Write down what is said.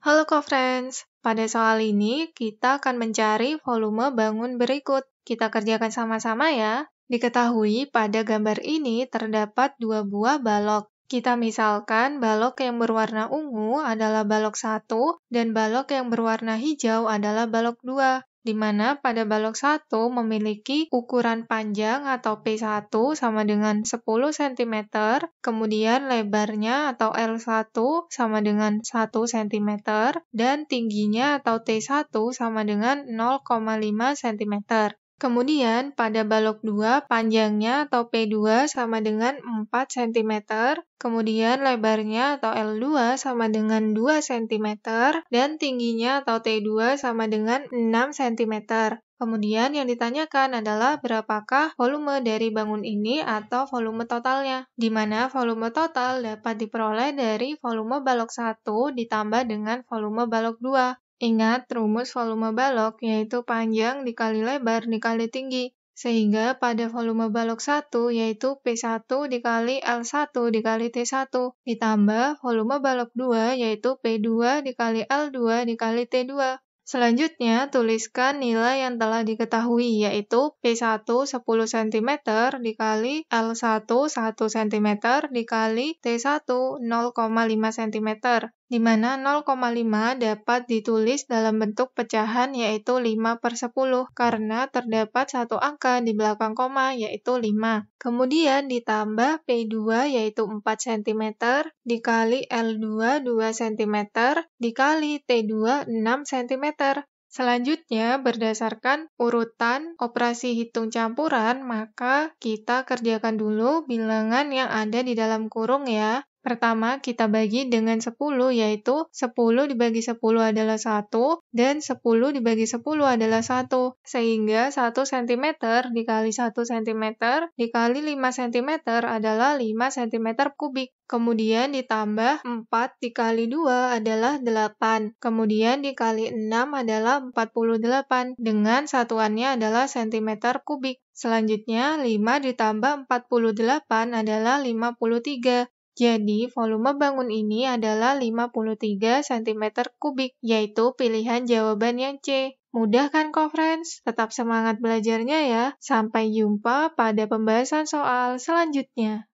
Halo co-friends, pada soal ini kita akan mencari volume bangun berikut. Kita kerjakan sama-sama ya. Diketahui pada gambar ini terdapat dua buah balok. Kita misalkan balok yang berwarna ungu adalah balok 1 dan balok yang berwarna hijau adalah balok 2 di mana pada balok 1 memiliki ukuran panjang atau P1 sama dengan 10 cm, kemudian lebarnya atau L1 sama dengan 1 cm, dan tingginya atau T1 sama dengan 0,5 cm. Kemudian pada balok 2 panjangnya atau P2 sama dengan 4 cm, kemudian lebarnya atau L2 sama dengan 2 cm, dan tingginya atau T2 sama dengan 6 cm. Kemudian yang ditanyakan adalah berapakah volume dari bangun ini atau volume totalnya, di mana volume total dapat diperoleh dari volume balok 1 ditambah dengan volume balok 2. Ingat rumus volume balok yaitu panjang dikali lebar dikali tinggi. Sehingga pada volume balok 1 yaitu P1 dikali L1 dikali T1 ditambah volume balok 2 yaitu P2 dikali L2 dikali T2. Selanjutnya, tuliskan nilai yang telah diketahui, yaitu P1 10 cm dikali L1 1 cm dikali T1 0,5 cm di mana 0,5 dapat ditulis dalam bentuk pecahan yaitu 5 per 10 karena terdapat satu angka di belakang koma yaitu 5. Kemudian ditambah P2 yaitu 4 cm dikali L2 2 cm dikali T2 6 cm. Selanjutnya, berdasarkan urutan operasi hitung campuran, maka kita kerjakan dulu bilangan yang ada di dalam kurung ya. Pertama, kita bagi dengan 10, yaitu 10 dibagi 10 adalah 1, dan 10 dibagi 10 adalah 1. Sehingga 1 cm dikali 1 cm dikali 5 cm adalah 5 cm kubik. Kemudian ditambah 4 dikali 2 adalah 8. Kemudian dikali 6 adalah 48. Dengan satuannya adalah cm kubik. Selanjutnya, 5 ditambah 48 adalah 53. Jadi, volume bangun ini adalah 53 cm kubik, yaitu pilihan jawaban yang C. Mudah kan kok, friends? Tetap semangat belajarnya ya. Sampai jumpa pada pembahasan soal selanjutnya.